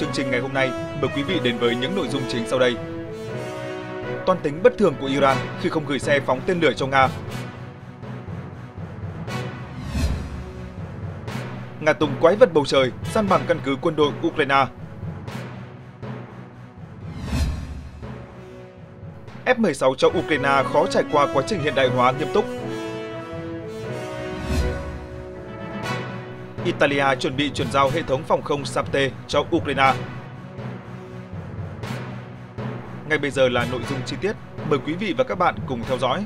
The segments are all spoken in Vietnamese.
chương trình ngày hôm nay, mời quý vị đến với những nội dung chính sau đây. Toàn tính bất thường của Iran khi không gửi xe phóng tên lửa cho Nga. Nga tung quái vật bầu trời, săn bằng căn cứ quân đội Ukraine. F-16 cho Ukraine khó trải qua quá trình hiện đại hóa nghiêm túc Italia chuẩn bị chuyển giao hệ thống phòng không Sapte cho Ukraine. Ngay bây giờ là nội dung chi tiết, mời quý vị và các bạn cùng theo dõi.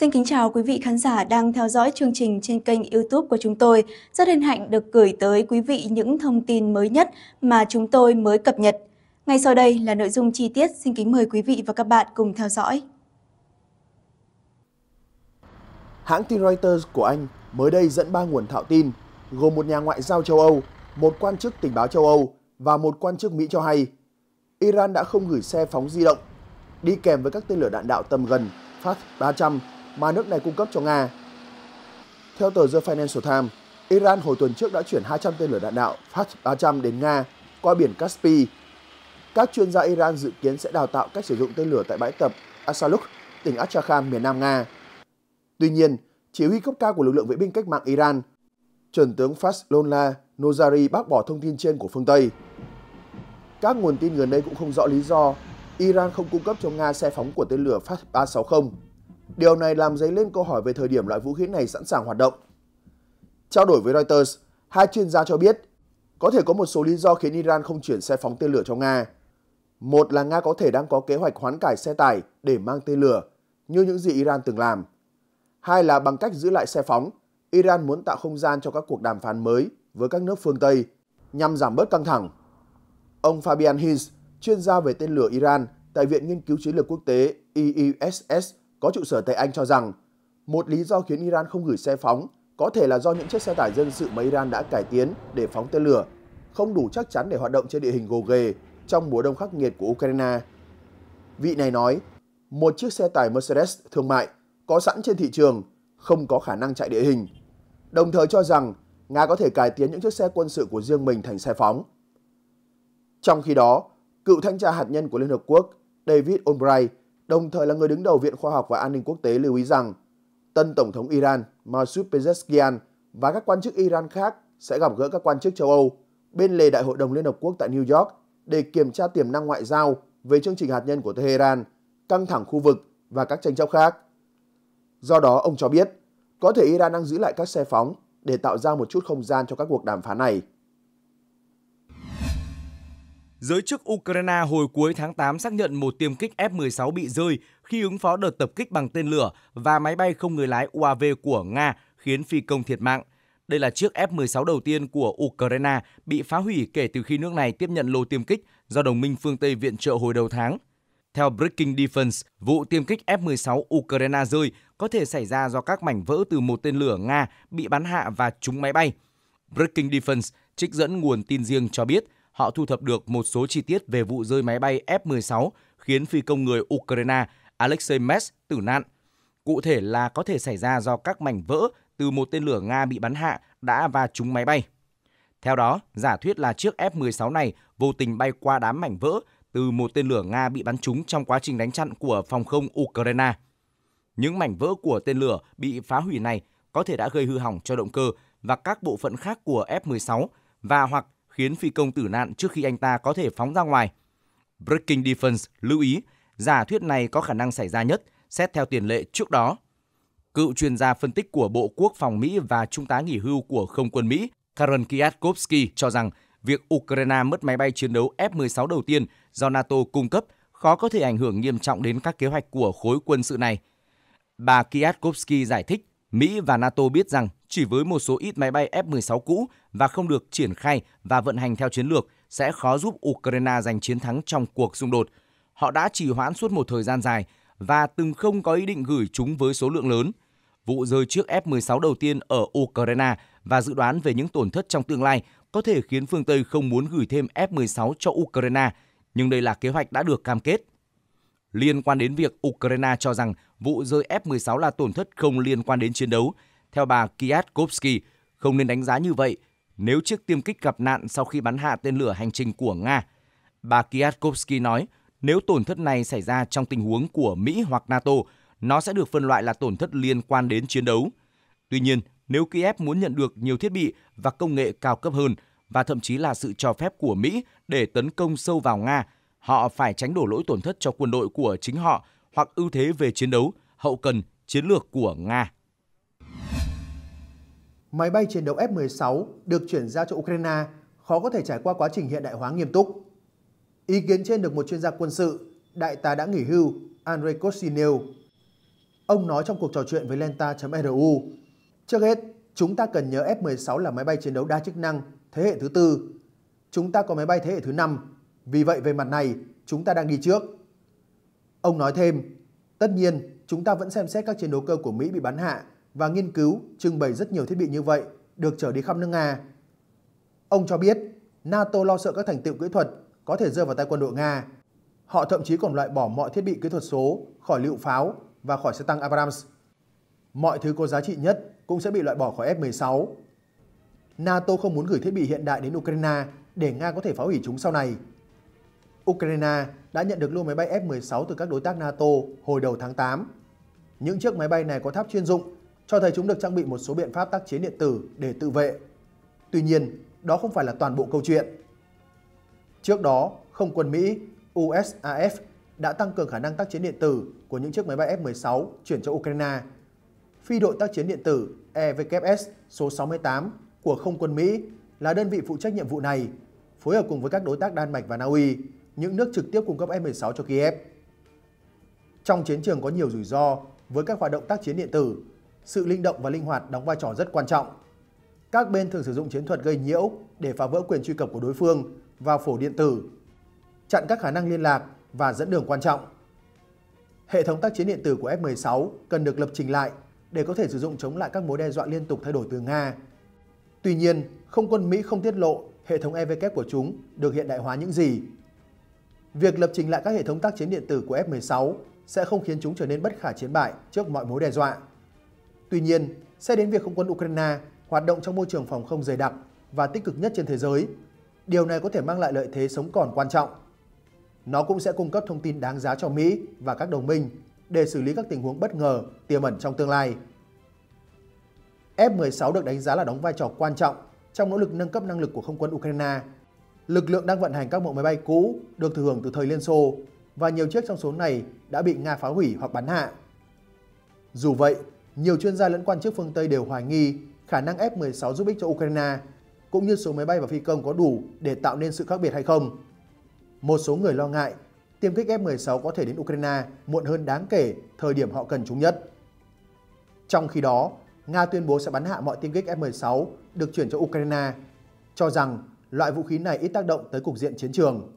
Xin kính chào quý vị khán giả đang theo dõi chương trình trên kênh youtube của chúng tôi. Rất hân hạnh được gửi tới quý vị những thông tin mới nhất mà chúng tôi mới cập nhật. Ngay sau đây là nội dung chi tiết, xin kính mời quý vị và các bạn cùng theo dõi. Hãng tin Reuters của Anh mới đây dẫn ba nguồn thạo tin, gồm một nhà ngoại giao châu Âu, một quan chức tình báo châu Âu và một quan chức Mỹ cho hay Iran đã không gửi xe phóng di động, đi kèm với các tên lửa đạn đạo tầm gần Phát 300 mà nước này cung cấp cho Nga. Theo tờ The Financial Times, Iran hồi tuần trước đã chuyển 200 tên lửa đạn đạo Fast-300 đến Nga qua biển Caspi. Các chuyên gia Iran dự kiến sẽ đào tạo cách sử dụng tên lửa tại bãi tập Asaluk, tỉnh Astrakhan, miền nam Nga. Tuy nhiên, chỉ huy cấp cao của lực lượng vệ binh cách mạng Iran, chuẩn tướng Faslollah Nozari bác bỏ thông tin trên của phương Tây. Các nguồn tin gần đây cũng không rõ lý do Iran không cung cấp cho Nga xe phóng của tên lửa Fast-360 Điều này làm dấy lên câu hỏi về thời điểm loại vũ khí này sẵn sàng hoạt động. Trao đổi với Reuters, hai chuyên gia cho biết có thể có một số lý do khiến Iran không chuyển xe phóng tên lửa cho Nga. Một là Nga có thể đang có kế hoạch hoán cải xe tải để mang tên lửa, như những gì Iran từng làm. Hai là bằng cách giữ lại xe phóng, Iran muốn tạo không gian cho các cuộc đàm phán mới với các nước phương Tây nhằm giảm bớt căng thẳng. Ông Fabian Hinz, chuyên gia về tên lửa Iran tại Viện Nghiên cứu Chiến lược Quốc tế IISS e e có trụ sở tại Anh cho rằng một lý do khiến Iran không gửi xe phóng có thể là do những chiếc xe tải dân sự mà Iran đã cải tiến để phóng tên lửa không đủ chắc chắn để hoạt động trên địa hình gồ ghề trong mùa đông khắc nghiệt của Ukraine. Vị này nói, một chiếc xe tải Mercedes thương mại có sẵn trên thị trường không có khả năng chạy địa hình, đồng thời cho rằng Nga có thể cải tiến những chiếc xe quân sự của riêng mình thành xe phóng. Trong khi đó, cựu thanh tra hạt nhân của Liên Hợp Quốc David Albright đồng thời là người đứng đầu Viện Khoa học và An ninh Quốc tế lưu ý rằng tân Tổng thống Iran Masoud Pezeshkian và các quan chức Iran khác sẽ gặp gỡ các quan chức châu Âu bên lề Đại hội đồng Liên Hợp Quốc tại New York để kiểm tra tiềm năng ngoại giao về chương trình hạt nhân của Tehran, căng thẳng khu vực và các tranh chấp khác. Do đó, ông cho biết, có thể Iran đang giữ lại các xe phóng để tạo ra một chút không gian cho các cuộc đàm phán này. Giới chức Ukraine hồi cuối tháng 8 xác nhận một tiêm kích F-16 bị rơi khi ứng phó đợt tập kích bằng tên lửa và máy bay không người lái UAV của Nga khiến phi công thiệt mạng. Đây là chiếc F-16 đầu tiên của Ukraine bị phá hủy kể từ khi nước này tiếp nhận lô tiêm kích do đồng minh phương Tây viện trợ hồi đầu tháng. Theo Breaking Defense, vụ tiêm kích F-16 Ukraine rơi có thể xảy ra do các mảnh vỡ từ một tên lửa Nga bị bắn hạ và trúng máy bay. Breaking Defense trích dẫn nguồn tin riêng cho biết – họ thu thập được một số chi tiết về vụ rơi máy bay F-16 khiến phi công người Ukraine Alexei Mes tử nạn. Cụ thể là có thể xảy ra do các mảnh vỡ từ một tên lửa Nga bị bắn hạ đã va trúng máy bay. Theo đó, giả thuyết là chiếc F-16 này vô tình bay qua đám mảnh vỡ từ một tên lửa Nga bị bắn trúng trong quá trình đánh chặn của phòng không Ukraine. Những mảnh vỡ của tên lửa bị phá hủy này có thể đã gây hư hỏng cho động cơ và các bộ phận khác của F-16 và hoặc khiến phi công tử nạn trước khi anh ta có thể phóng ra ngoài. Breaking Defense lưu ý, giả thuyết này có khả năng xảy ra nhất xét theo tiền lệ trước đó. Cựu chuyên gia phân tích của Bộ Quốc phòng Mỹ và Trung tá nghỉ hưu của Không quân Mỹ Karen Kiatkovsky cho rằng việc Ukraine mất máy bay chiến đấu F-16 đầu tiên do NATO cung cấp khó có thể ảnh hưởng nghiêm trọng đến các kế hoạch của khối quân sự này. Bà Kiatkovsky giải thích Mỹ và NATO biết rằng chỉ với một số ít máy bay F-16 cũ và không được triển khai và vận hành theo chiến lược sẽ khó giúp Ukraine giành chiến thắng trong cuộc xung đột. Họ đã trì hoãn suốt một thời gian dài và từng không có ý định gửi chúng với số lượng lớn. Vụ rơi chiếc F-16 đầu tiên ở Ukraine và dự đoán về những tổn thất trong tương lai có thể khiến phương Tây không muốn gửi thêm F-16 cho Ukraine, nhưng đây là kế hoạch đã được cam kết. Liên quan đến việc Ukraine cho rằng vụ rơi F-16 là tổn thất không liên quan đến chiến đấu, theo bà Kiatkovsky, không nên đánh giá như vậy nếu chiếc tiêm kích gặp nạn sau khi bắn hạ tên lửa hành trình của Nga. Bà Kiatkovsky nói, nếu tổn thất này xảy ra trong tình huống của Mỹ hoặc NATO, nó sẽ được phân loại là tổn thất liên quan đến chiến đấu. Tuy nhiên, nếu Kiev muốn nhận được nhiều thiết bị và công nghệ cao cấp hơn và thậm chí là sự cho phép của Mỹ để tấn công sâu vào Nga, họ phải tránh đổ lỗi tổn thất cho quân đội của chính họ hoặc ưu thế về chiến đấu, hậu cần, chiến lược của Nga máy bay chiến đấu F-16 được chuyển giao cho Ukraine khó có thể trải qua quá trình hiện đại hóa nghiêm túc. Ý kiến trên được một chuyên gia quân sự, đại tá đã nghỉ hưu Andrei Kostin Ông nói trong cuộc trò chuyện với Lenta.ru, trước hết chúng ta cần nhớ F-16 là máy bay chiến đấu đa chức năng thế hệ thứ tư. Chúng ta có máy bay thế hệ thứ năm, vì vậy về mặt này chúng ta đang đi trước. Ông nói thêm, tất nhiên chúng ta vẫn xem xét các chiến đấu cơ của Mỹ bị bắn hạ và nghiên cứu trưng bày rất nhiều thiết bị như vậy được trở đi khắp nước Nga. Ông cho biết NATO lo sợ các thành tựu kỹ thuật có thể rơi vào tay quân đội Nga. Họ thậm chí còn loại bỏ mọi thiết bị kỹ thuật số khỏi lựu pháo và khỏi xe tăng Abrams. Mọi thứ có giá trị nhất cũng sẽ bị loại bỏ khỏi F-16. NATO không muốn gửi thiết bị hiện đại đến Ukraine để Nga có thể phá hủy chúng sau này. Ukraine đã nhận được lô máy bay F-16 từ các đối tác NATO hồi đầu tháng 8. Những chiếc máy bay này có tháp chuyên dụng cho thấy chúng được trang bị một số biện pháp tác chiến điện tử để tự vệ. Tuy nhiên, đó không phải là toàn bộ câu chuyện. Trước đó, không quân Mỹ, USAF đã tăng cường khả năng tác chiến điện tử của những chiếc máy bay F-16 chuyển cho Ukraine. Phi đội tác chiến điện tử EWS số 68 của không quân Mỹ là đơn vị phụ trách nhiệm vụ này, phối hợp cùng với các đối tác Đan Mạch và Na Uy, những nước trực tiếp cung cấp F-16 cho Kiev. Trong chiến trường có nhiều rủi ro với các hoạt động tác chiến điện tử sự linh động và linh hoạt đóng vai trò rất quan trọng. Các bên thường sử dụng chiến thuật gây nhiễu để phá vỡ quyền truy cập của đối phương vào phổ điện tử, chặn các khả năng liên lạc và dẫn đường quan trọng. Hệ thống tác chiến điện tử của F-16 cần được lập trình lại để có thể sử dụng chống lại các mối đe dọa liên tục thay đổi từ Nga. Tuy nhiên, không quân Mỹ không tiết lộ hệ thống EVK của chúng được hiện đại hóa những gì. Việc lập trình lại các hệ thống tác chiến điện tử của F-16 sẽ không khiến chúng trở nên bất khả chiến bại trước mọi mối đe dọa. Tuy nhiên, xét đến việc không quân Ukraine hoạt động trong môi trường phòng không dày đặc và tích cực nhất trên thế giới, điều này có thể mang lại lợi thế sống còn quan trọng. Nó cũng sẽ cung cấp thông tin đáng giá cho Mỹ và các đồng minh để xử lý các tình huống bất ngờ tiềm ẩn trong tương lai. F-16 được đánh giá là đóng vai trò quan trọng trong nỗ lực nâng cấp năng lực của không quân Ukraine. Lực lượng đang vận hành các mẫu máy bay cũ được thừa hưởng từ thời Liên Xô và nhiều chiếc trong số này đã bị Nga phá hủy hoặc bắn hạ. Dù vậy, nhiều chuyên gia lẫn quan chức phương Tây đều hoài nghi khả năng F-16 giúp ích cho Ukraine, cũng như số máy bay và phi công có đủ để tạo nên sự khác biệt hay không. Một số người lo ngại tiêm kích F-16 có thể đến Ukraine muộn hơn đáng kể thời điểm họ cần chúng nhất. Trong khi đó, Nga tuyên bố sẽ bắn hạ mọi tiêm kích F-16 được chuyển cho Ukraine, cho rằng loại vũ khí này ít tác động tới cục diện chiến trường.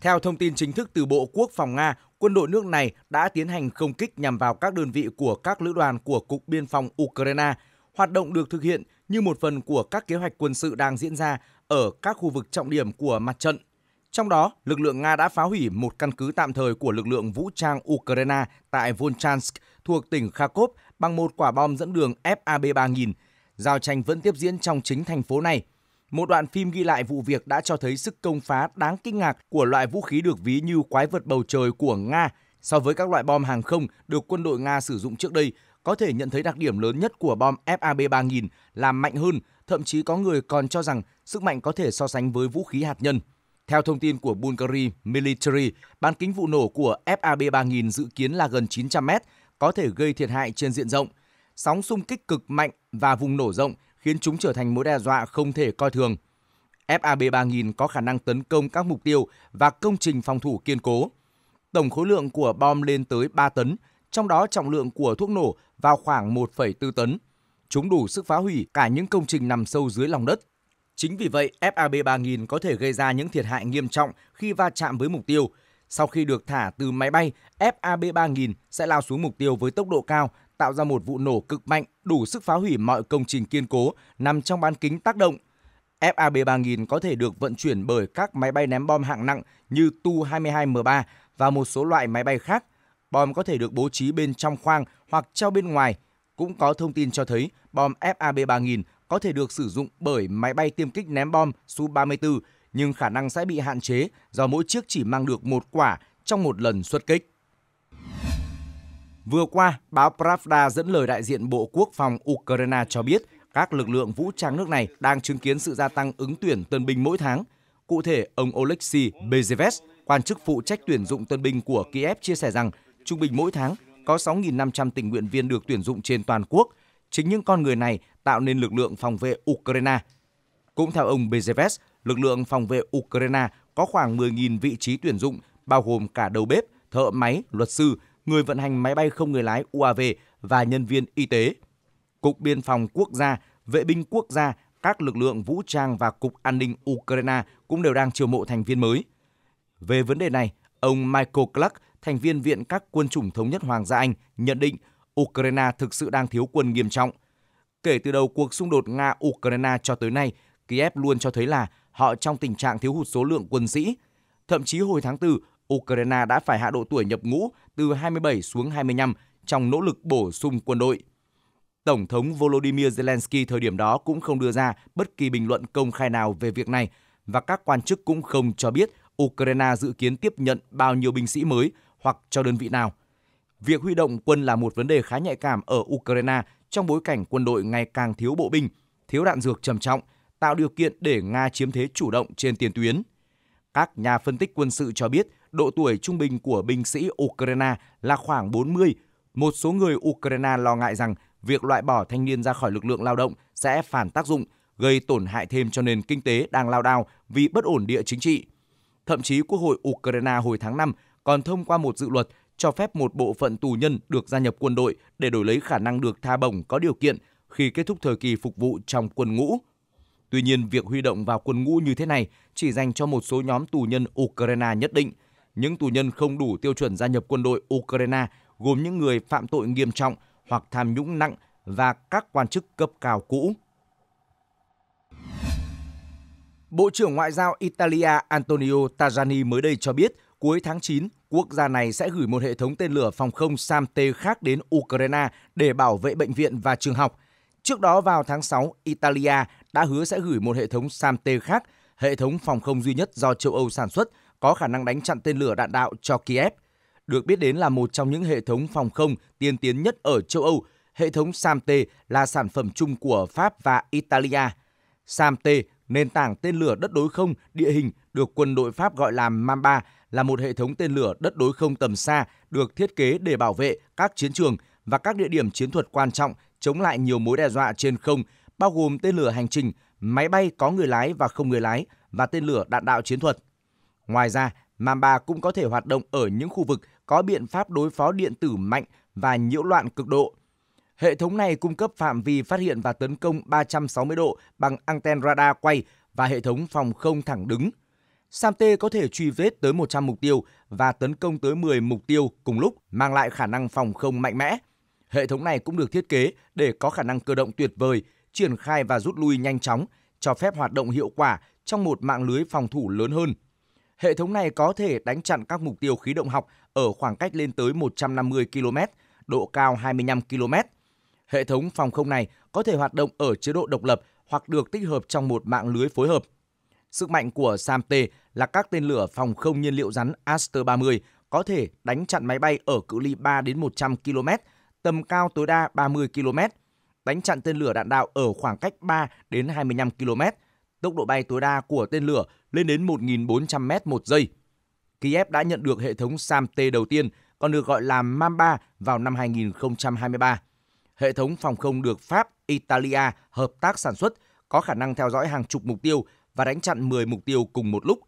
Theo thông tin chính thức từ Bộ Quốc phòng Nga, quân đội nước này đã tiến hành không kích nhằm vào các đơn vị của các lữ đoàn của Cục Biên phòng Ukraine. Hoạt động được thực hiện như một phần của các kế hoạch quân sự đang diễn ra ở các khu vực trọng điểm của mặt trận. Trong đó, lực lượng Nga đã phá hủy một căn cứ tạm thời của lực lượng vũ trang Ukraine tại Volchansk thuộc tỉnh Kharkov bằng một quả bom dẫn đường FAB-3000. Giao tranh vẫn tiếp diễn trong chính thành phố này – một đoạn phim ghi lại vụ việc đã cho thấy sức công phá đáng kinh ngạc của loại vũ khí được ví như quái vật bầu trời của Nga so với các loại bom hàng không được quân đội Nga sử dụng trước đây, có thể nhận thấy đặc điểm lớn nhất của bom FAB 3000 là mạnh hơn, thậm chí có người còn cho rằng sức mạnh có thể so sánh với vũ khí hạt nhân. Theo thông tin của Bulgari Military, bán kính vụ nổ của FAB 3000 dự kiến là gần 900 mét, có thể gây thiệt hại trên diện rộng. Sóng xung kích cực mạnh và vùng nổ rộng khiến chúng trở thành mối đe dọa không thể coi thường. FAB 3000 có khả năng tấn công các mục tiêu và công trình phòng thủ kiên cố. Tổng khối lượng của bom lên tới 3 tấn, trong đó trọng lượng của thuốc nổ vào khoảng 1,4 tấn. Chúng đủ sức phá hủy cả những công trình nằm sâu dưới lòng đất. Chính vì vậy, FAB 3000 có thể gây ra những thiệt hại nghiêm trọng khi va chạm với mục tiêu. Sau khi được thả từ máy bay, FAB 3000 sẽ lao xuống mục tiêu với tốc độ cao tạo ra một vụ nổ cực mạnh đủ sức phá hủy mọi công trình kiên cố nằm trong bán kính tác động. FAB-3000 có thể được vận chuyển bởi các máy bay ném bom hạng nặng như Tu-22M3 và một số loại máy bay khác. Bom có thể được bố trí bên trong khoang hoặc treo bên ngoài. Cũng có thông tin cho thấy bom FAB-3000 có thể được sử dụng bởi máy bay tiêm kích ném bom Su-34, nhưng khả năng sẽ bị hạn chế do mỗi chiếc chỉ mang được một quả trong một lần xuất kích. Vừa qua, báo Pravda dẫn lời đại diện Bộ Quốc phòng Ukraine cho biết các lực lượng vũ trang nước này đang chứng kiến sự gia tăng ứng tuyển tân binh mỗi tháng. Cụ thể, ông Oleksiy Bezeves, quan chức phụ trách tuyển dụng tân binh của Kiev chia sẻ rằng trung bình mỗi tháng có 6.500 tình nguyện viên được tuyển dụng trên toàn quốc. Chính những con người này tạo nên lực lượng phòng vệ Ukraine. Cũng theo ông Bezeves, lực lượng phòng vệ Ukraine có khoảng 10.000 vị trí tuyển dụng, bao gồm cả đầu bếp, thợ máy, luật sư người vận hành máy bay không người lái UAV và nhân viên y tế. Cục Biên phòng Quốc gia, Vệ binh Quốc gia, các lực lượng vũ trang và Cục An ninh Ukraine cũng đều đang chiêu mộ thành viên mới. Về vấn đề này, ông Michael Clark, thành viên Viện các quân chủng thống nhất Hoàng gia Anh, nhận định Ukraine thực sự đang thiếu quân nghiêm trọng. Kể từ đầu cuộc xung đột Nga-Ukraine cho tới nay, Kiev luôn cho thấy là họ trong tình trạng thiếu hụt số lượng quân sĩ. Thậm chí hồi tháng 4, Ukraine đã phải hạ độ tuổi nhập ngũ từ 27 xuống 25 trong nỗ lực bổ sung quân đội. Tổng thống Volodymyr Zelensky thời điểm đó cũng không đưa ra bất kỳ bình luận công khai nào về việc này và các quan chức cũng không cho biết Ukraine dự kiến tiếp nhận bao nhiêu binh sĩ mới hoặc cho đơn vị nào. Việc huy động quân là một vấn đề khá nhạy cảm ở Ukraine trong bối cảnh quân đội ngày càng thiếu bộ binh, thiếu đạn dược trầm trọng, tạo điều kiện để Nga chiếm thế chủ động trên tiền tuyến. Các nhà phân tích quân sự cho biết độ tuổi trung bình của binh sĩ Ukraine là khoảng 40. Một số người Ukraine lo ngại rằng việc loại bỏ thanh niên ra khỏi lực lượng lao động sẽ phản tác dụng, gây tổn hại thêm cho nền kinh tế đang lao đao vì bất ổn địa chính trị. Thậm chí Quốc hội Ukraine hồi tháng 5 còn thông qua một dự luật cho phép một bộ phận tù nhân được gia nhập quân đội để đổi lấy khả năng được tha bổng có điều kiện khi kết thúc thời kỳ phục vụ trong quân ngũ. Tuy nhiên, việc huy động vào quân ngũ như thế này chỉ dành cho một số nhóm tù nhân Ukraine nhất định – những tù nhân không đủ tiêu chuẩn gia nhập quân đội Ukraine gồm những người phạm tội nghiêm trọng hoặc tham nhũng nặng và các quan chức cấp cao cũ. Bộ trưởng Ngoại giao Italia Antonio Tajani mới đây cho biết cuối tháng 9, quốc gia này sẽ gửi một hệ thống tên lửa phòng không sam khác đến Ukraine để bảo vệ bệnh viện và trường học. Trước đó vào tháng 6, Italia đã hứa sẽ gửi một hệ thống sam khác, hệ thống phòng không duy nhất do châu Âu sản xuất – có khả năng đánh chặn tên lửa đạn đạo cho Kiev. Được biết đến là một trong những hệ thống phòng không tiên tiến nhất ở châu Âu, hệ thống sam là sản phẩm chung của Pháp và Italia. sam nền tảng tên lửa đất đối không địa hình được quân đội Pháp gọi là Mamba, là một hệ thống tên lửa đất đối không tầm xa được thiết kế để bảo vệ các chiến trường và các địa điểm chiến thuật quan trọng chống lại nhiều mối đe dọa trên không, bao gồm tên lửa hành trình, máy bay có người lái và không người lái và tên lửa đạn đạo chiến thuật. Ngoài ra, Mamba cũng có thể hoạt động ở những khu vực có biện pháp đối phó điện tử mạnh và nhiễu loạn cực độ. Hệ thống này cung cấp phạm vi phát hiện và tấn công 360 độ bằng anten radar quay và hệ thống phòng không thẳng đứng. Samte có thể truy vết tới 100 mục tiêu và tấn công tới 10 mục tiêu cùng lúc, mang lại khả năng phòng không mạnh mẽ. Hệ thống này cũng được thiết kế để có khả năng cơ động tuyệt vời, triển khai và rút lui nhanh chóng, cho phép hoạt động hiệu quả trong một mạng lưới phòng thủ lớn hơn hệ thống này có thể đánh chặn các mục tiêu khí động học ở khoảng cách lên tới 150 km, độ cao 25 km. Hệ thống phòng không này có thể hoạt động ở chế độ độc lập hoặc được tích hợp trong một mạng lưới phối hợp. Sức mạnh của sam là các tên lửa phòng không nhiên liệu rắn Aster 30 có thể đánh chặn máy bay ở cự ly 3 đến 100 km, tầm cao tối đa 30 km, đánh chặn tên lửa đạn đạo ở khoảng cách 3 đến 25 km. Tốc độ bay tối đa của tên lửa lên đến 1.400 m một giây. Kiev đã nhận được hệ thống SAM-T đầu tiên, còn được gọi là Mamba, vào năm 2023. Hệ thống phòng không được Pháp, Italia hợp tác sản xuất, có khả năng theo dõi hàng chục mục tiêu và đánh chặn 10 mục tiêu cùng một lúc.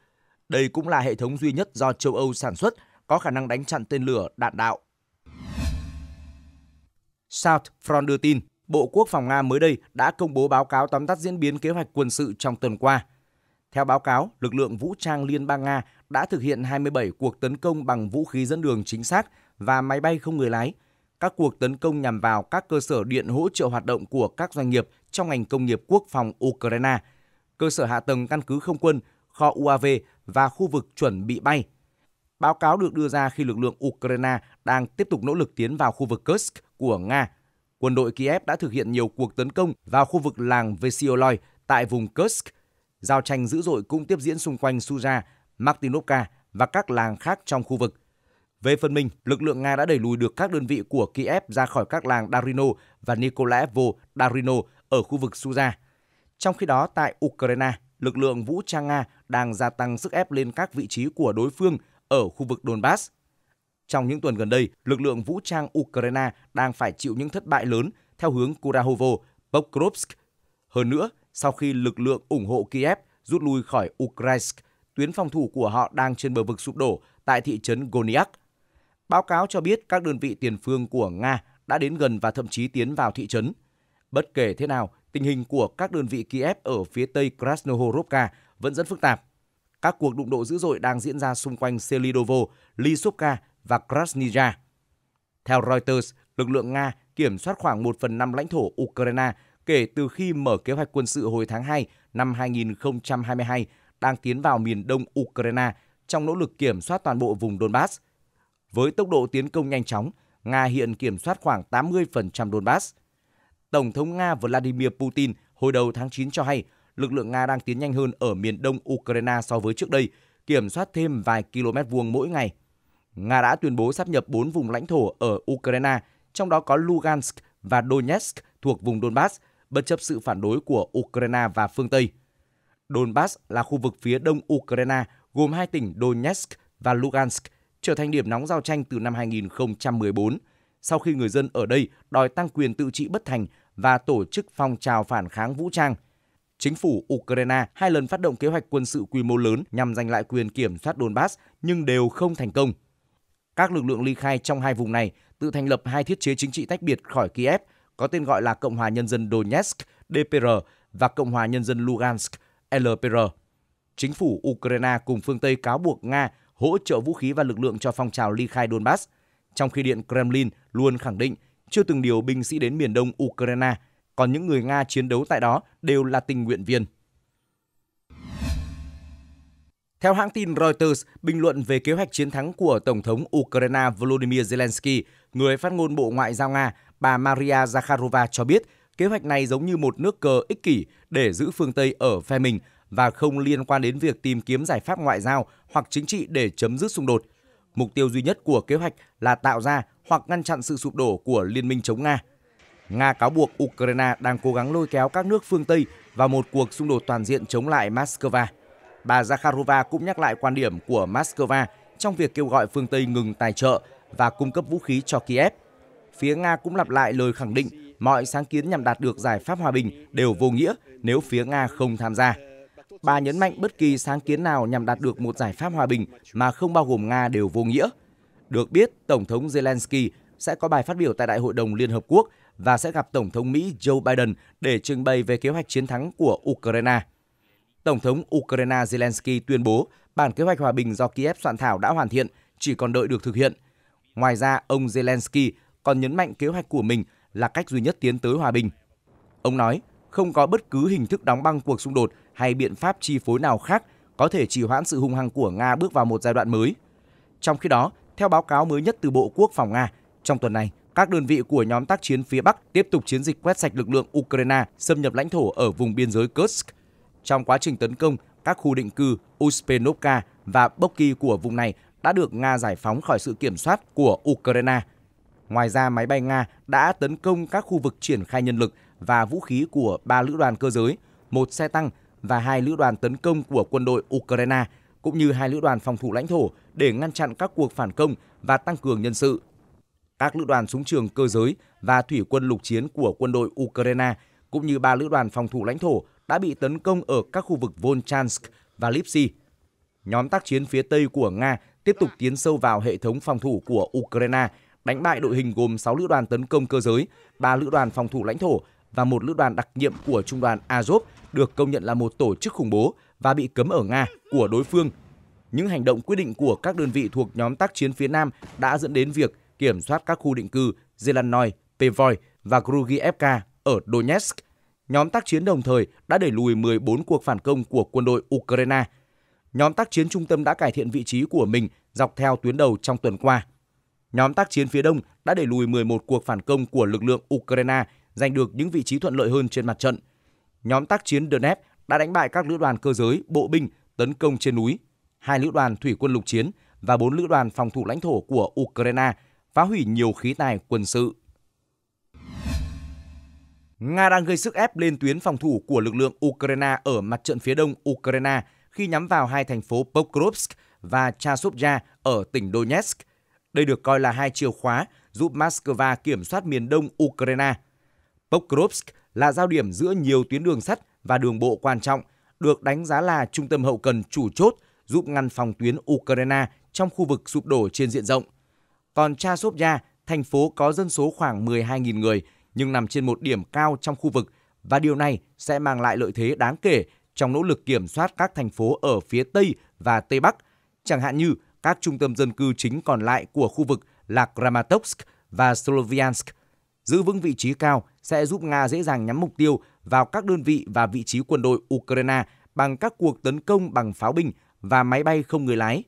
Đây cũng là hệ thống duy nhất do châu Âu sản xuất, có khả năng đánh chặn tên lửa đạn đạo. South Front đưa tin, Bộ Quốc phòng Nga mới đây đã công bố báo cáo tóm tắt diễn biến kế hoạch quân sự trong tuần qua – theo báo cáo, lực lượng vũ trang Liên bang Nga đã thực hiện 27 cuộc tấn công bằng vũ khí dẫn đường chính xác và máy bay không người lái. Các cuộc tấn công nhằm vào các cơ sở điện hỗ trợ hoạt động của các doanh nghiệp trong ngành công nghiệp quốc phòng Ukraine, cơ sở hạ tầng căn cứ không quân, kho UAV và khu vực chuẩn bị bay. Báo cáo được đưa ra khi lực lượng Ukraine đang tiếp tục nỗ lực tiến vào khu vực Kursk của Nga. Quân đội Kiev đã thực hiện nhiều cuộc tấn công vào khu vực làng Vesioloy tại vùng Kursk Giao tranh dữ dội cũng tiếp diễn xung quanh Suza, Martinovka và các làng khác trong khu vực. Về phần mình, lực lượng Nga đã đẩy lùi được các đơn vị của Kiev ra khỏi các làng Darino và Nikolaevo Darino ở khu vực Suza. Trong khi đó, tại Ukraine, lực lượng vũ trang Nga đang gia tăng sức ép lên các vị trí của đối phương ở khu vực Donbass. Trong những tuần gần đây, lực lượng vũ trang Ukraine đang phải chịu những thất bại lớn theo hướng Kurahovo, Pokrovsk. Hơn nữa, sau khi lực lượng ủng hộ Kiev rút lui khỏi Ukraine, tuyến phòng thủ của họ đang trên bờ vực sụp đổ tại thị trấn Goniak. Báo cáo cho biết các đơn vị tiền phương của Nga đã đến gần và thậm chí tiến vào thị trấn. Bất kể thế nào, tình hình của các đơn vị Kiev ở phía tây Krasnohorovka vẫn rất phức tạp. Các cuộc đụng độ dữ dội đang diễn ra xung quanh Selidovo, Lysobka và Krasnija. Theo Reuters, lực lượng Nga kiểm soát khoảng 1 phần 5 lãnh thổ Ukraine kể từ khi mở kế hoạch quân sự hồi tháng 2 năm 2022 đang tiến vào miền đông Ukraine trong nỗ lực kiểm soát toàn bộ vùng Donbass. Với tốc độ tiến công nhanh chóng, Nga hiện kiểm soát khoảng 80% Donbass. Tổng thống Nga Vladimir Putin hồi đầu tháng 9 cho hay lực lượng Nga đang tiến nhanh hơn ở miền đông Ukraine so với trước đây, kiểm soát thêm vài km vuông mỗi ngày. Nga đã tuyên bố sắp nhập 4 vùng lãnh thổ ở Ukraine, trong đó có Lugansk và Donetsk thuộc vùng Donbass bất chấp sự phản đối của Ukraine và phương Tây. Donbass là khu vực phía đông Ukraine gồm hai tỉnh Donetsk và Lugansk, trở thành điểm nóng giao tranh từ năm 2014, sau khi người dân ở đây đòi tăng quyền tự trị bất thành và tổ chức phong trào phản kháng vũ trang. Chính phủ Ukraine hai lần phát động kế hoạch quân sự quy mô lớn nhằm giành lại quyền kiểm soát Donbass nhưng đều không thành công. Các lực lượng ly khai trong hai vùng này tự thành lập hai thiết chế chính trị tách biệt khỏi Kiev – có tên gọi là Cộng hòa Nhân dân Donetsk DPR và Cộng hòa Nhân dân Lugansk LPR. Chính phủ Ukraine cùng phương Tây cáo buộc Nga hỗ trợ vũ khí và lực lượng cho phong trào ly khai Donbass, trong khi Điện Kremlin luôn khẳng định chưa từng điều binh sĩ đến miền đông Ukraine, còn những người Nga chiến đấu tại đó đều là tình nguyện viên. Theo hãng tin Reuters, bình luận về kế hoạch chiến thắng của Tổng thống Ukraine Volodymyr Zelensky, người phát ngôn Bộ Ngoại giao Nga bà Maria Zakharova cho biết kế hoạch này giống như một nước cờ ích kỷ để giữ phương Tây ở phe mình và không liên quan đến việc tìm kiếm giải pháp ngoại giao hoặc chính trị để chấm dứt xung đột. Mục tiêu duy nhất của kế hoạch là tạo ra hoặc ngăn chặn sự sụp đổ của liên minh chống Nga. Nga cáo buộc Ukraine đang cố gắng lôi kéo các nước phương Tây vào một cuộc xung đột toàn diện chống lại Moscow. Bà Zakharova cũng nhắc lại quan điểm của Moscow trong việc kêu gọi phương Tây ngừng tài trợ và cung cấp vũ khí cho Kiev phía Nga cũng lặp lại lời khẳng định mọi sáng kiến nhằm đạt được giải pháp hòa bình đều vô nghĩa nếu phía Nga không tham gia. Bà nhấn mạnh bất kỳ sáng kiến nào nhằm đạt được một giải pháp hòa bình mà không bao gồm Nga đều vô nghĩa. Được biết, Tổng thống Zelensky sẽ có bài phát biểu tại Đại hội đồng Liên Hợp Quốc và sẽ gặp Tổng thống Mỹ Joe Biden để trình bày về kế hoạch chiến thắng của Ukraine. Tổng thống Ukraine Zelensky tuyên bố bản kế hoạch hòa bình do Kiev soạn thảo đã hoàn thiện, chỉ còn đợi được thực hiện. Ngoài ra, ông Zelensky còn nhấn mạnh kế hoạch của mình là cách duy nhất tiến tới hòa bình. Ông nói, không có bất cứ hình thức đóng băng cuộc xung đột hay biện pháp chi phối nào khác có thể trì hoãn sự hung hăng của Nga bước vào một giai đoạn mới. Trong khi đó, theo báo cáo mới nhất từ Bộ Quốc phòng Nga, trong tuần này, các đơn vị của nhóm tác chiến phía Bắc tiếp tục chiến dịch quét sạch lực lượng Ukraine xâm nhập lãnh thổ ở vùng biên giới Kursk. Trong quá trình tấn công, các khu định cư Uspenovka và Boki của vùng này đã được Nga giải phóng khỏi sự kiểm soát của Ukraine – Ngoài ra, máy bay Nga đã tấn công các khu vực triển khai nhân lực và vũ khí của ba lữ đoàn cơ giới, một xe tăng và hai lữ đoàn tấn công của quân đội Ukraine cũng như hai lữ đoàn phòng thủ lãnh thổ để ngăn chặn các cuộc phản công và tăng cường nhân sự. Các lữ đoàn súng trường cơ giới và thủy quân lục chiến của quân đội Ukraine cũng như ba lữ đoàn phòng thủ lãnh thổ đã bị tấn công ở các khu vực Volchansk và Lipsy. Nhóm tác chiến phía Tây của Nga tiếp tục tiến sâu vào hệ thống phòng thủ của Ukraine đánh bại đội hình gồm 6 lữ đoàn tấn công cơ giới, 3 lữ đoàn phòng thủ lãnh thổ và một lữ đoàn đặc nhiệm của trung đoàn Azov được công nhận là một tổ chức khủng bố và bị cấm ở Nga của đối phương. Những hành động quyết định của các đơn vị thuộc nhóm tác chiến phía Nam đã dẫn đến việc kiểm soát các khu định cư Zelanoy, Pevoy và Grugievka ở Donetsk. Nhóm tác chiến đồng thời đã đẩy lùi 14 cuộc phản công của quân đội Ukraine. Nhóm tác chiến trung tâm đã cải thiện vị trí của mình dọc theo tuyến đầu trong tuần qua. Nhóm tác chiến phía đông đã đẩy lùi 11 cuộc phản công của lực lượng Ukraine, giành được những vị trí thuận lợi hơn trên mặt trận. Nhóm tác chiến Donetsk đã đánh bại các lữ đoàn cơ giới, bộ binh tấn công trên núi, hai lữ đoàn thủy quân lục chiến và bốn lữ đoàn phòng thủ lãnh thổ của Ukraine, phá hủy nhiều khí tài quân sự. Nga đang gây sức ép lên tuyến phòng thủ của lực lượng Ukraine ở mặt trận phía đông Ukraine khi nhắm vào hai thành phố Pokrovsk và Chasovya ở tỉnh Donetsk. Đây được coi là hai chìa khóa giúp Moscow kiểm soát miền đông Ukraine. Pokrovsk là giao điểm giữa nhiều tuyến đường sắt và đường bộ quan trọng, được đánh giá là trung tâm hậu cần chủ chốt giúp ngăn phòng tuyến Ukraine trong khu vực sụp đổ trên diện rộng. Còn Chasovya, thành phố có dân số khoảng 12.000 người nhưng nằm trên một điểm cao trong khu vực và điều này sẽ mang lại lợi thế đáng kể trong nỗ lực kiểm soát các thành phố ở phía Tây và Tây Bắc, chẳng hạn như các trung tâm dân cư chính còn lại của khu vực là Kramatorsk và Sloviansk. Giữ vững vị trí cao sẽ giúp Nga dễ dàng nhắm mục tiêu vào các đơn vị và vị trí quân đội Ukraine bằng các cuộc tấn công bằng pháo binh và máy bay không người lái.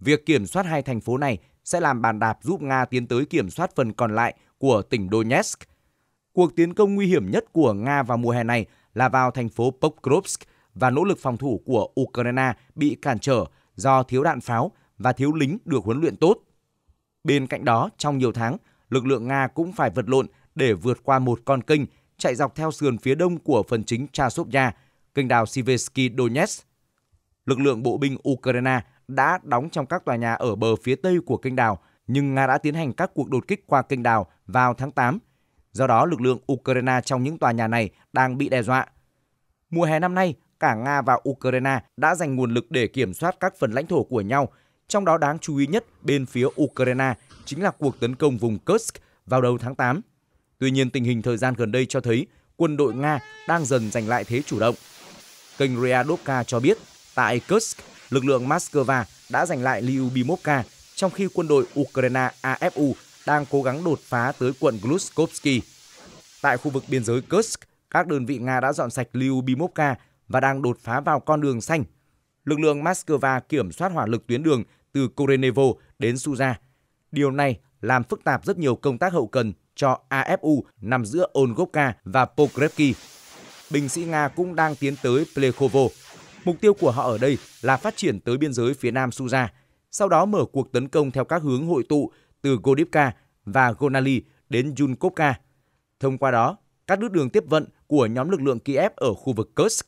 Việc kiểm soát hai thành phố này sẽ làm bàn đạp giúp Nga tiến tới kiểm soát phần còn lại của tỉnh Donetsk. Cuộc tiến công nguy hiểm nhất của Nga vào mùa hè này là vào thành phố Pokrovsk và nỗ lực phòng thủ của Ukraine bị cản trở do thiếu đạn pháo và thiếu lính được huấn luyện tốt. Bên cạnh đó, trong nhiều tháng, lực lượng Nga cũng phải vật lộn để vượt qua một con kênh chạy dọc theo sườn phía đông của phần chính Chasovya, kênh đào Siversky Donetsk. Lực lượng bộ binh Ukraine đã đóng trong các tòa nhà ở bờ phía tây của kênh đào, nhưng Nga đã tiến hành các cuộc đột kích qua kênh đào vào tháng 8. Do đó, lực lượng Ukraine trong những tòa nhà này đang bị đe dọa. Mùa hè năm nay, cả Nga và Ukraine đã dành nguồn lực để kiểm soát các phần lãnh thổ của nhau – trong đó đáng chú ý nhất bên phía Ukraine chính là cuộc tấn công vùng Kursk vào đầu tháng 8. Tuy nhiên, tình hình thời gian gần đây cho thấy quân đội Nga đang dần giành lại thế chủ động. Kênh Ryadovka cho biết, tại Kursk, lực lượng Moscow đã giành lại Lyubimovka, trong khi quân đội Ukraine AFU đang cố gắng đột phá tới quận Gluskovsky. Tại khu vực biên giới Kursk, các đơn vị Nga đã dọn sạch Lyubimovka và đang đột phá vào con đường xanh. Lực lượng Moscow kiểm soát hỏa lực tuyến đường từ Korenevo đến Suza. Điều này làm phức tạp rất nhiều công tác hậu cần cho AFU nằm giữa Ongovka và Pokrebki. Binh sĩ Nga cũng đang tiến tới Plekhovo. Mục tiêu của họ ở đây là phát triển tới biên giới phía nam Suza, sau đó mở cuộc tấn công theo các hướng hội tụ từ Godivka và Gonali đến Yunkovka. Thông qua đó, các đứt đường tiếp vận của nhóm lực lượng Kiev ở khu vực Kursk.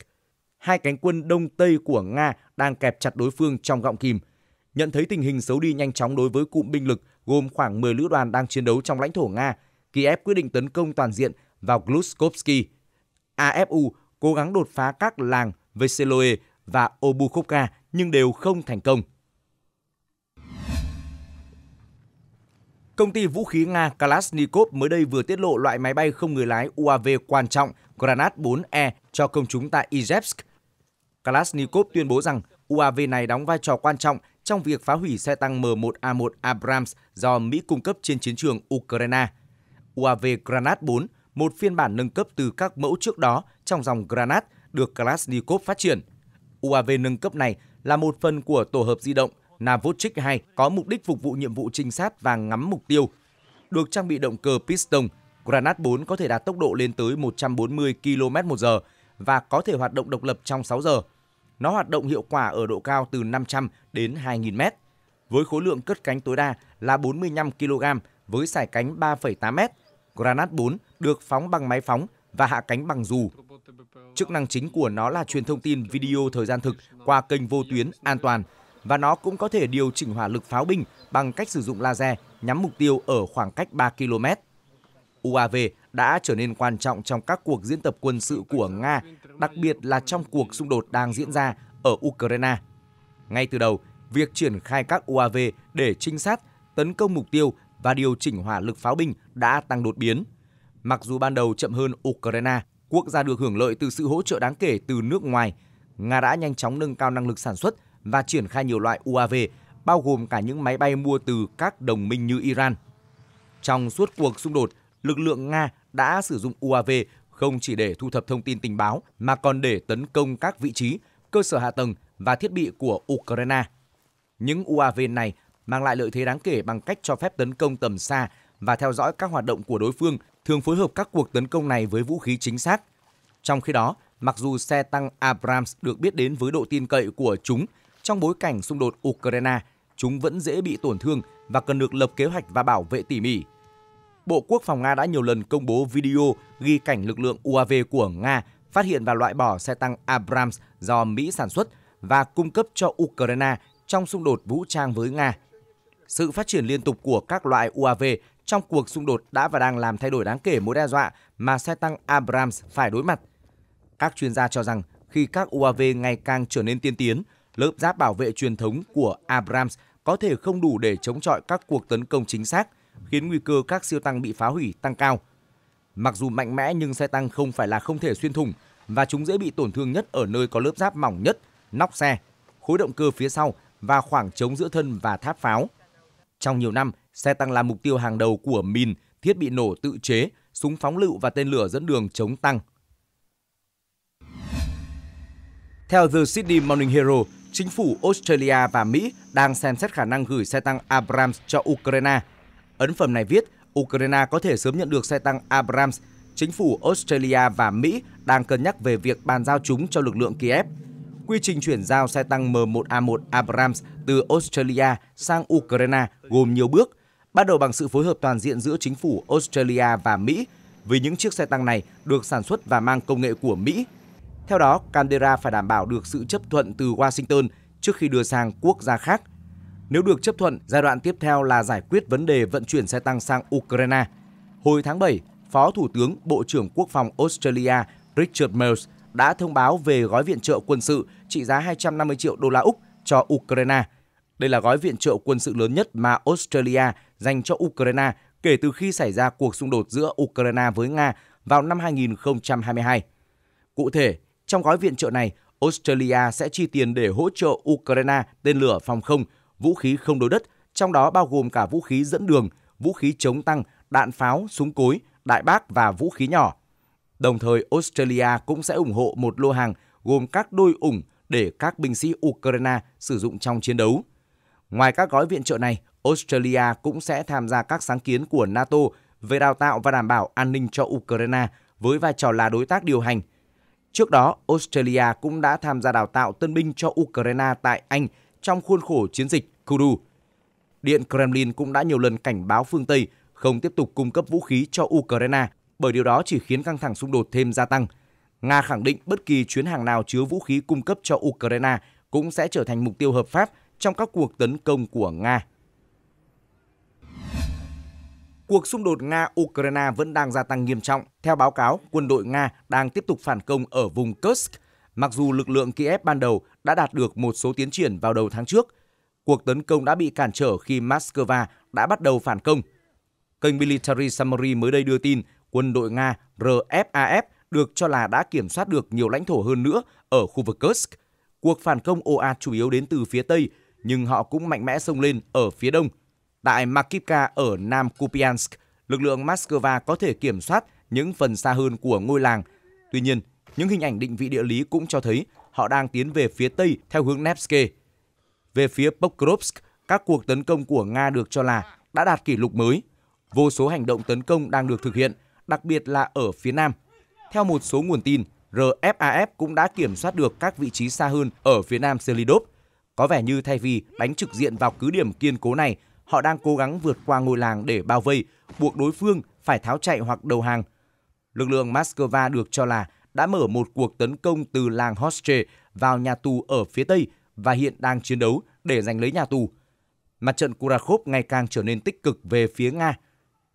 Hai cánh quân đông tây của Nga đang kẹp chặt đối phương trong gọng kìm – Nhận thấy tình hình xấu đi nhanh chóng đối với cụm binh lực gồm khoảng 10 lữ đoàn đang chiến đấu trong lãnh thổ Nga, Kiev quyết định tấn công toàn diện vào Gluskovsky. AFU cố gắng đột phá các làng Veseloe và Obukhovka nhưng đều không thành công. Công ty vũ khí Nga Kalashnikov mới đây vừa tiết lộ loại máy bay không người lái UAV quan trọng Granat 4E cho công chúng tại Izhevsk. Kalashnikov tuyên bố rằng UAV này đóng vai trò quan trọng trong việc phá hủy xe tăng M1A1 Abrams do Mỹ cung cấp trên chiến trường Ukraine. UAV Granat 4, một phiên bản nâng cấp từ các mẫu trước đó trong dòng Granat được Kalashnikov phát triển. UAV nâng cấp này là một phần của tổ hợp di động Navotchik 2 có mục đích phục vụ nhiệm vụ trinh sát và ngắm mục tiêu. Được trang bị động cơ piston, Granat 4 có thể đạt tốc độ lên tới 140 km/h và có thể hoạt động độc lập trong 6 giờ. Nó hoạt động hiệu quả ở độ cao từ 500 đến 2.000 mét, với khối lượng cất cánh tối đa là 45 kg với sải cánh 3,8 mét. Granat 4 được phóng bằng máy phóng và hạ cánh bằng dù. Chức năng chính của nó là truyền thông tin video thời gian thực qua kênh vô tuyến an toàn và nó cũng có thể điều chỉnh hỏa lực pháo binh bằng cách sử dụng laser nhắm mục tiêu ở khoảng cách 3 km. UAV đã trở nên quan trọng trong các cuộc diễn tập quân sự của Nga, đặc biệt là trong cuộc xung đột đang diễn ra ở Ukraine. Ngay từ đầu, việc triển khai các UAV để trinh sát, tấn công mục tiêu và điều chỉnh hỏa lực pháo binh đã tăng đột biến. Mặc dù ban đầu chậm hơn Ukraine, quốc gia được hưởng lợi từ sự hỗ trợ đáng kể từ nước ngoài, Nga đã nhanh chóng nâng cao năng lực sản xuất và triển khai nhiều loại UAV, bao gồm cả những máy bay mua từ các đồng minh như Iran. Trong suốt cuộc xung đột, lực lượng Nga đã sử dụng UAV không chỉ để thu thập thông tin tình báo mà còn để tấn công các vị trí, cơ sở hạ tầng và thiết bị của Ukraine. Những UAV này mang lại lợi thế đáng kể bằng cách cho phép tấn công tầm xa và theo dõi các hoạt động của đối phương, thường phối hợp các cuộc tấn công này với vũ khí chính xác. Trong khi đó, mặc dù xe tăng Abrams được biết đến với độ tin cậy của chúng, trong bối cảnh xung đột Ukraine, chúng vẫn dễ bị tổn thương và cần được lập kế hoạch và bảo vệ tỉ mỉ. Bộ Quốc phòng Nga đã nhiều lần công bố video ghi cảnh lực lượng UAV của Nga phát hiện và loại bỏ xe tăng Abrams do Mỹ sản xuất và cung cấp cho Ukraine trong xung đột vũ trang với Nga. Sự phát triển liên tục của các loại UAV trong cuộc xung đột đã và đang làm thay đổi đáng kể mối đe dọa mà xe tăng Abrams phải đối mặt. Các chuyên gia cho rằng khi các UAV ngày càng trở nên tiên tiến, lớp giáp bảo vệ truyền thống của Abrams có thể không đủ để chống chọi các cuộc tấn công chính xác – khiến nguy cơ các siêu tăng bị phá hủy tăng cao. Mặc dù mạnh mẽ nhưng xe tăng không phải là không thể xuyên thủng và chúng dễ bị tổn thương nhất ở nơi có lớp giáp mỏng nhất, nóc xe, khối động cơ phía sau và khoảng trống giữa thân và tháp pháo. Trong nhiều năm, xe tăng là mục tiêu hàng đầu của mìn, thiết bị nổ tự chế, súng phóng lựu và tên lửa dẫn đường chống tăng. Theo The Sydney Morning Herald, chính phủ Australia và Mỹ đang xem xét khả năng gửi xe tăng Abrams cho Ukraine Ấn phẩm này viết, Ukraine có thể sớm nhận được xe tăng Abrams. Chính phủ Australia và Mỹ đang cân nhắc về việc bàn giao chúng cho lực lượng Kiev. Quy trình chuyển giao xe tăng M1A1 Abrams từ Australia sang Ukraine gồm nhiều bước, bắt đầu bằng sự phối hợp toàn diện giữa chính phủ Australia và Mỹ vì những chiếc xe tăng này được sản xuất và mang công nghệ của Mỹ. Theo đó, Canberra phải đảm bảo được sự chấp thuận từ Washington trước khi đưa sang quốc gia khác. Nếu được chấp thuận, giai đoạn tiếp theo là giải quyết vấn đề vận chuyển xe tăng sang Ukraine. Hồi tháng 7, Phó Thủ tướng Bộ trưởng Quốc phòng Australia Richard Mills đã thông báo về gói viện trợ quân sự trị giá 250 triệu đô la Úc cho Ukraine. Đây là gói viện trợ quân sự lớn nhất mà Australia dành cho Ukraine kể từ khi xảy ra cuộc xung đột giữa Ukraine với Nga vào năm 2022. Cụ thể, trong gói viện trợ này, Australia sẽ chi tiền để hỗ trợ Ukraine tên lửa phòng không vũ khí không đối đất, trong đó bao gồm cả vũ khí dẫn đường, vũ khí chống tăng, đạn pháo, súng cối, đại bác và vũ khí nhỏ. Đồng thời, Australia cũng sẽ ủng hộ một lô hàng gồm các đôi ủng để các binh sĩ Ukraine sử dụng trong chiến đấu. Ngoài các gói viện trợ này, Australia cũng sẽ tham gia các sáng kiến của NATO về đào tạo và đảm bảo an ninh cho Ukraine với vai trò là đối tác điều hành. Trước đó, Australia cũng đã tham gia đào tạo tân binh cho Ukraine tại Anh trong khuôn khổ chiến dịch Kudu. Điện Kremlin cũng đã nhiều lần cảnh báo phương Tây không tiếp tục cung cấp vũ khí cho Ukraine bởi điều đó chỉ khiến căng thẳng xung đột thêm gia tăng. Nga khẳng định bất kỳ chuyến hàng nào chứa vũ khí cung cấp cho Ukraine cũng sẽ trở thành mục tiêu hợp pháp trong các cuộc tấn công của Nga. Cuộc xung đột Nga-Ukraine vẫn đang gia tăng nghiêm trọng. Theo báo cáo, quân đội Nga đang tiếp tục phản công ở vùng Kursk. Mặc dù lực lượng Kiev ban đầu đã đạt được một số tiến triển vào đầu tháng trước, cuộc tấn công đã bị cản trở khi Moscow đã bắt đầu phản công. Kênh Military Summary mới đây đưa tin quân đội Nga RFAF được cho là đã kiểm soát được nhiều lãnh thổ hơn nữa ở khu vực Kursk. Cuộc phản công ồ ạt chủ yếu đến từ phía Tây, nhưng họ cũng mạnh mẽ xông lên ở phía Đông. Tại Makivka ở Nam Kupiansk, lực lượng Moscow có thể kiểm soát những phần xa hơn của ngôi làng. Tuy nhiên, những hình ảnh định vị địa lý cũng cho thấy họ đang tiến về phía Tây theo hướng Nevsky. Về phía Pokrovsk, các cuộc tấn công của Nga được cho là đã đạt kỷ lục mới. Vô số hành động tấn công đang được thực hiện, đặc biệt là ở phía Nam. Theo một số nguồn tin, RFAF cũng đã kiểm soát được các vị trí xa hơn ở phía Nam Selidov. Có vẻ như thay vì đánh trực diện vào cứ điểm kiên cố này, họ đang cố gắng vượt qua ngôi làng để bao vây, buộc đối phương phải tháo chạy hoặc đầu hàng. Lực lượng Moscow được cho là đã mở một cuộc tấn công từ làng Hostre vào nhà tù ở phía Tây và hiện đang chiến đấu để giành lấy nhà tù. Mặt trận Kurakov ngày càng trở nên tích cực về phía Nga.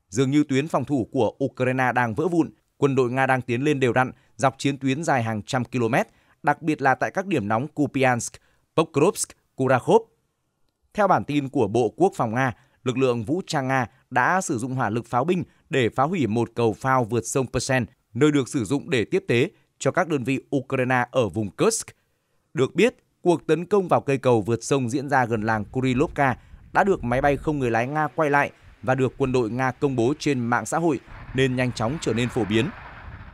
Dường như tuyến phòng thủ của Ukraine đang vỡ vụn, quân đội Nga đang tiến lên đều đặn dọc chiến tuyến dài hàng trăm km, đặc biệt là tại các điểm nóng Kupiansk, Pokrovsk, Kurakov. Theo bản tin của Bộ Quốc phòng Nga, lực lượng vũ trang Nga đã sử dụng hỏa lực pháo binh để phá hủy một cầu phao vượt sông Persen, nơi được sử dụng để tiếp tế cho các đơn vị Ukraine ở vùng Kursk. Được biết, Cuộc tấn công vào cây cầu vượt sông diễn ra gần làng Kurilovka đã được máy bay không người lái Nga quay lại và được quân đội Nga công bố trên mạng xã hội nên nhanh chóng trở nên phổ biến.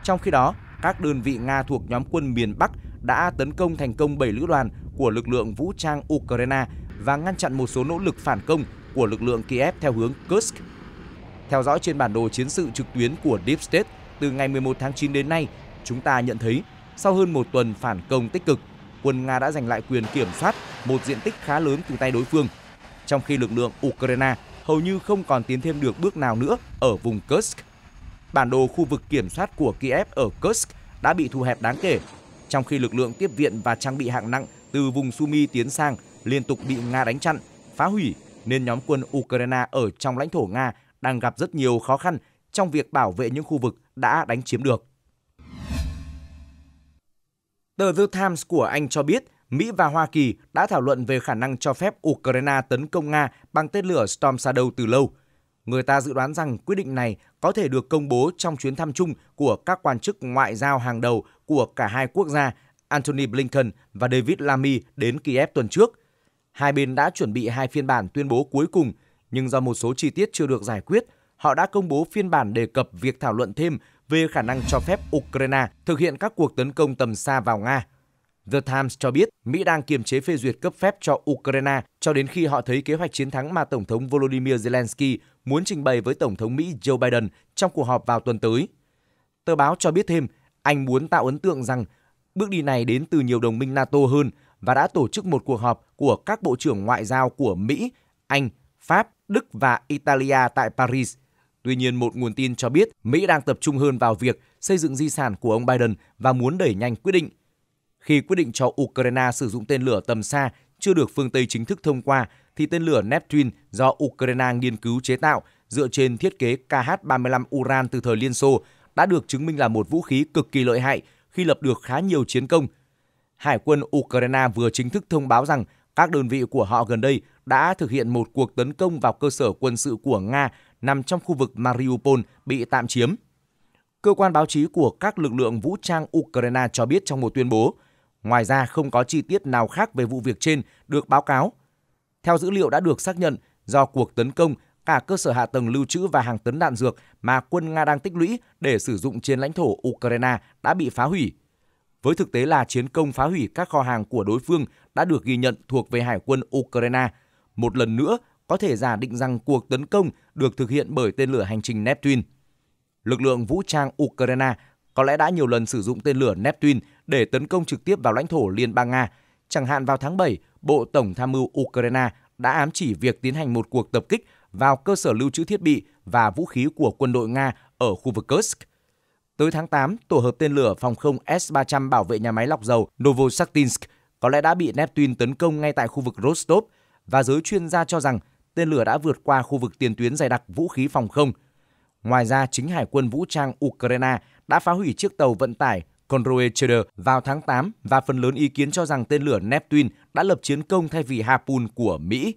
Trong khi đó, các đơn vị Nga thuộc nhóm quân miền Bắc đã tấn công thành công 7 lữ đoàn của lực lượng vũ trang Ukraine và ngăn chặn một số nỗ lực phản công của lực lượng Kiev theo hướng Kursk. Theo dõi trên bản đồ chiến sự trực tuyến của Deep State từ ngày 11 tháng 9 đến nay, chúng ta nhận thấy sau hơn một tuần phản công tích cực, quân Nga đã giành lại quyền kiểm soát một diện tích khá lớn từ tay đối phương, trong khi lực lượng Ukraine hầu như không còn tiến thêm được bước nào nữa ở vùng Kursk. Bản đồ khu vực kiểm soát của Kiev ở Kursk đã bị thu hẹp đáng kể, trong khi lực lượng tiếp viện và trang bị hạng nặng từ vùng Sumy tiến sang liên tục bị Nga đánh chặn, phá hủy nên nhóm quân Ukraine ở trong lãnh thổ Nga đang gặp rất nhiều khó khăn trong việc bảo vệ những khu vực đã đánh chiếm được. Tờ The Times của Anh cho biết Mỹ và Hoa Kỳ đã thảo luận về khả năng cho phép Ukraine tấn công Nga bằng tên lửa Storm Shadow từ lâu. Người ta dự đoán rằng quyết định này có thể được công bố trong chuyến thăm chung của các quan chức ngoại giao hàng đầu của cả hai quốc gia Antony Blinken và David Lamy đến Kiev tuần trước. Hai bên đã chuẩn bị hai phiên bản tuyên bố cuối cùng, nhưng do một số chi tiết chưa được giải quyết, họ đã công bố phiên bản đề cập việc thảo luận thêm về khả năng cho phép Ukraine thực hiện các cuộc tấn công tầm xa vào Nga. The Times cho biết Mỹ đang kiềm chế phê duyệt cấp phép cho Ukraine cho đến khi họ thấy kế hoạch chiến thắng mà Tổng thống Volodymyr Zelensky muốn trình bày với Tổng thống Mỹ Joe Biden trong cuộc họp vào tuần tới. Tờ báo cho biết thêm, Anh muốn tạo ấn tượng rằng bước đi này đến từ nhiều đồng minh NATO hơn và đã tổ chức một cuộc họp của các bộ trưởng ngoại giao của Mỹ, Anh, Pháp, Đức và Italia tại Paris Tuy nhiên, một nguồn tin cho biết Mỹ đang tập trung hơn vào việc xây dựng di sản của ông Biden và muốn đẩy nhanh quyết định. Khi quyết định cho Ukraine sử dụng tên lửa tầm xa chưa được phương Tây chính thức thông qua, thì tên lửa Neptune do Ukraine nghiên cứu chế tạo dựa trên thiết kế KH-35 Uran từ thời Liên Xô đã được chứng minh là một vũ khí cực kỳ lợi hại khi lập được khá nhiều chiến công. Hải quân Ukraine vừa chính thức thông báo rằng các đơn vị của họ gần đây đã thực hiện một cuộc tấn công vào cơ sở quân sự của Nga nằm trong khu vực Mariupol bị tạm chiếm. Cơ quan báo chí của các lực lượng vũ trang Ukraine cho biết trong một tuyên bố, ngoài ra không có chi tiết nào khác về vụ việc trên được báo cáo. Theo dữ liệu đã được xác nhận, do cuộc tấn công, cả cơ sở hạ tầng lưu trữ và hàng tấn đạn dược mà quân Nga đang tích lũy để sử dụng trên lãnh thổ Ukraine đã bị phá hủy. Với thực tế là chiến công phá hủy các kho hàng của đối phương đã được ghi nhận thuộc về Hải quân Ukraine, một lần nữa có thể giả định rằng cuộc tấn công được thực hiện bởi tên lửa hành trình Neptune. Lực lượng vũ trang Ukraine có lẽ đã nhiều lần sử dụng tên lửa Neptune để tấn công trực tiếp vào lãnh thổ Liên bang Nga. Chẳng hạn vào tháng 7, Bộ Tổng tham mưu Ukraine đã ám chỉ việc tiến hành một cuộc tập kích vào cơ sở lưu trữ thiết bị và vũ khí của quân đội Nga ở khu vực Kursk. Tới tháng 8, tổ hợp tên lửa phòng không S-300 bảo vệ nhà máy lọc dầu Novosaktinsk có lẽ đã bị Neptune tấn công ngay tại khu vực Rostov và giới chuyên gia cho rằng tên lửa đã vượt qua khu vực tiền tuyến dày đặc vũ khí phòng không. Ngoài ra, chính Hải quân vũ trang Ukraine đã phá hủy chiếc tàu vận tải Conroe-Trader vào tháng 8 và phần lớn ý kiến cho rằng tên lửa Neptune đã lập chiến công thay vì Harpoon của Mỹ.